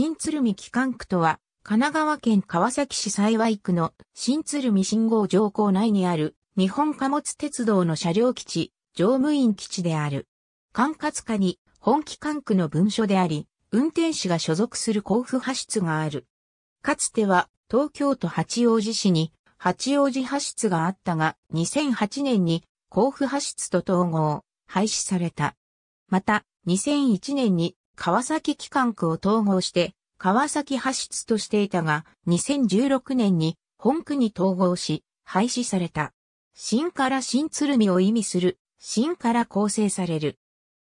新鶴見機関区とは、神奈川県川崎市幸区の新鶴見信号条項内にある日本貨物鉄道の車両基地、乗務員基地である。管轄下に本機関区の文書であり、運転士が所属する交付派出がある。かつては東京都八王子市に八王子派出があったが、2008年に交付派出と統合、廃止された。また、2001年に川崎機関区を統合して、川崎発出としていたが、2016年に本区に統合し、廃止された。新から新鶴見を意味する、新から構成される。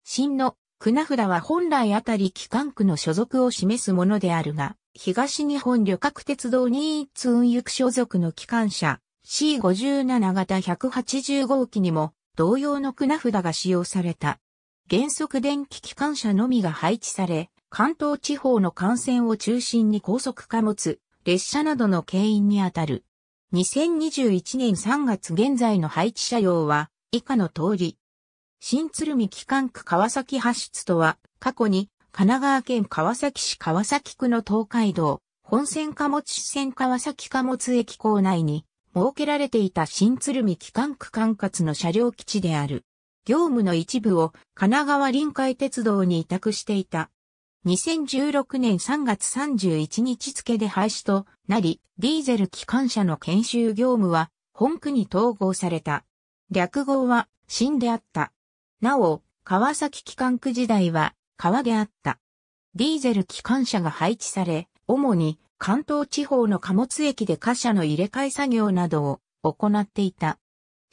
新の船札は本来あたり機関区の所属を示すものであるが、東日本旅客鉄道に通運輸所属の機関車 C57 型180号機にも同様の船札が使用された。原則電気機関車のみが配置され、関東地方の幹線を中心に高速貨物、列車などの牽引にあたる。2021年3月現在の配置車両は以下の通り。新鶴見機関区川崎発出とは過去に神奈川県川崎市川崎区の東海道本線貨物支線川崎貨物駅構内に設けられていた新鶴見機関区管轄の車両基地である。業務の一部を神奈川臨海鉄道に委託していた。2016年3月31日付で廃止となり、ディーゼル機関車の研修業務は本区に統合された。略号は新であった。なお、川崎機関区時代は川であった。ディーゼル機関車が配置され、主に関東地方の貨物駅で貨車の入れ替え作業などを行っていた。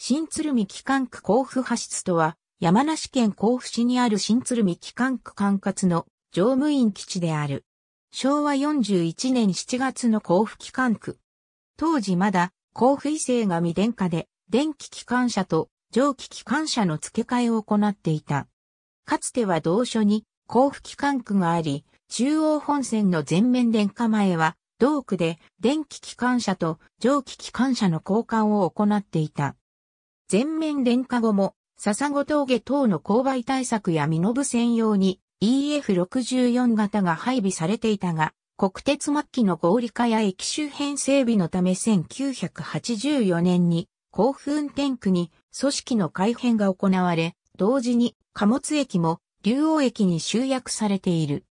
新鶴見機関区甲府派出とは、山梨県甲府市にある新鶴見機関区管轄の乗務員基地である。昭和41年7月の甲府機関区。当時まだ甲府異性が未電化で、電気機関車と蒸気機関車の付け替えを行っていた。かつては同所に甲府機関区があり、中央本線の全面電化前は、同区で電気機関車と蒸気機関車の交換を行っていた。全面廉価後も、笹子峠等の勾配対策や身延専用に EF64 型が配備されていたが、国鉄末期の合理化や駅周辺整備のため1984年に甲府運転区に組織の改変が行われ、同時に貨物駅も竜王駅に集約されている。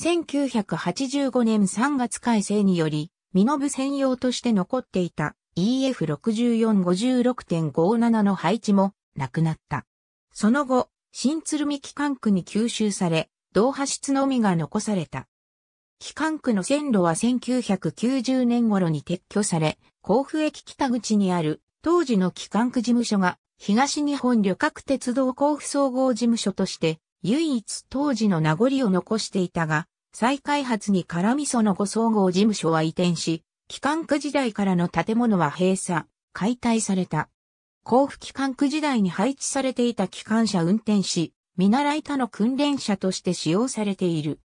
1985年3月改正により、身延専用として残っていた EF6456.57 の配置もなくなった。その後、新鶴見機関区に吸収され、同派室のみが残された。機関区の線路は1990年頃に撤去され、甲府駅北口にある当時の機関区事務所が東日本旅客鉄道甲府総合事務所として唯一当時の名残を残していたが、再開発に絡みその後総合事務所は移転し、機関区時代からの建物は閉鎖、解体された。甲府機関区時代に配置されていた機関車運転士、見習い他の訓練車として使用されている。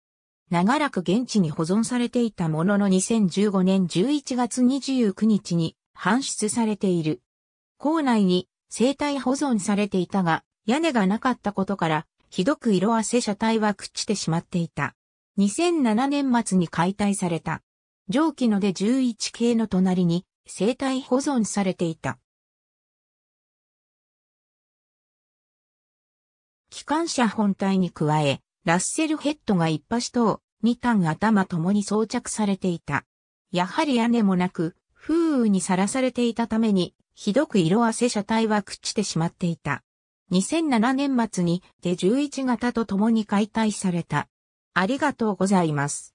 長らく現地に保存されていたものの2015年11月29日に搬出されている。校内に生体保存されていたが、屋根がなかったことから、ひどく色あせ車体は朽ちてしまっていた。2007年末に解体された。上記ので11系の隣に生体保存されていた。機関車本体に加え、ラッセルヘッドが一発等、二端頭ともに装着されていた。やはり屋根もなく、風雨にさらされていたために、ひどく色あせ車体は朽ちてしまっていた。2007年末にで11型と共に解体された。ありがとうございます。